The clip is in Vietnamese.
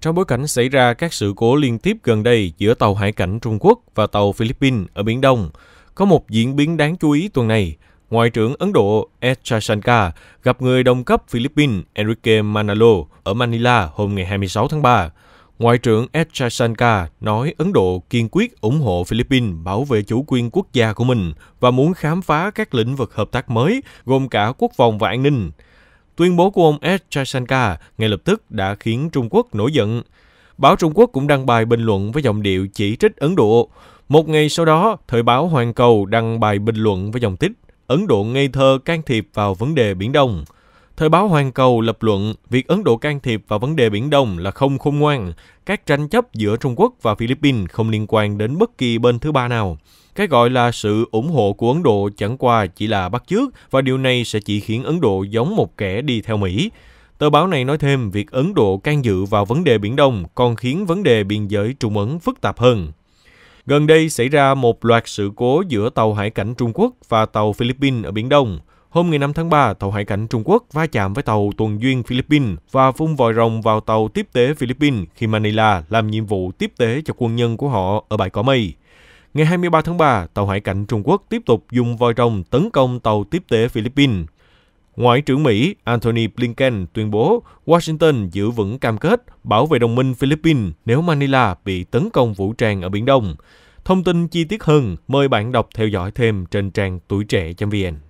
Trong bối cảnh xảy ra các sự cố liên tiếp gần đây giữa tàu hải cảnh Trung Quốc và tàu Philippines ở Biển Đông, có một diễn biến đáng chú ý tuần này. Ngoại trưởng Ấn Độ S. Jaishankar gặp người đồng cấp Philippines Enrique Manalo ở Manila hôm ngày 26 tháng 3. Ngoại trưởng S. Jaishankar nói Ấn Độ kiên quyết ủng hộ Philippines bảo vệ chủ quyền quốc gia của mình và muốn khám phá các lĩnh vực hợp tác mới, gồm cả quốc phòng và an ninh. Tuyên bố của ông S. Jaishankar ngay lập tức đã khiến Trung Quốc nổi giận. Báo Trung Quốc cũng đăng bài bình luận với dòng điệu chỉ trích Ấn Độ. Một ngày sau đó, thời báo Hoàn Cầu đăng bài bình luận với dòng tích Ấn Độ ngây thơ can thiệp vào vấn đề Biển Đông. Thời báo Hoàn Cầu lập luận việc Ấn Độ can thiệp vào vấn đề Biển Đông là không khôn ngoan. Các tranh chấp giữa Trung Quốc và Philippines không liên quan đến bất kỳ bên thứ ba nào. Cái gọi là sự ủng hộ của Ấn Độ chẳng qua chỉ là bắt chước và điều này sẽ chỉ khiến Ấn Độ giống một kẻ đi theo Mỹ. Tờ báo này nói thêm việc Ấn Độ can dự vào vấn đề Biển Đông còn khiến vấn đề biên giới Trung Ấn phức tạp hơn. Gần đây xảy ra một loạt sự cố giữa tàu hải cảnh Trung Quốc và tàu Philippines ở Biển Đông. Hôm ngày 5 tháng 3, tàu hải cảnh Trung Quốc va chạm với tàu tuần duyên Philippines và phun vòi rồng vào tàu tiếp tế Philippines khi Manila làm nhiệm vụ tiếp tế cho quân nhân của họ ở bãi cỏ mây. Ngày 23 tháng 3, tàu hải cảnh Trung Quốc tiếp tục dùng voi rồng tấn công tàu tiếp tế Philippines. Ngoại trưởng Mỹ Antony Blinken tuyên bố Washington giữ vững cam kết bảo vệ đồng minh Philippines nếu Manila bị tấn công vũ trang ở Biển Đông. Thông tin chi tiết hơn mời bạn đọc theo dõi thêm trên trang tuổi trẻ.vn.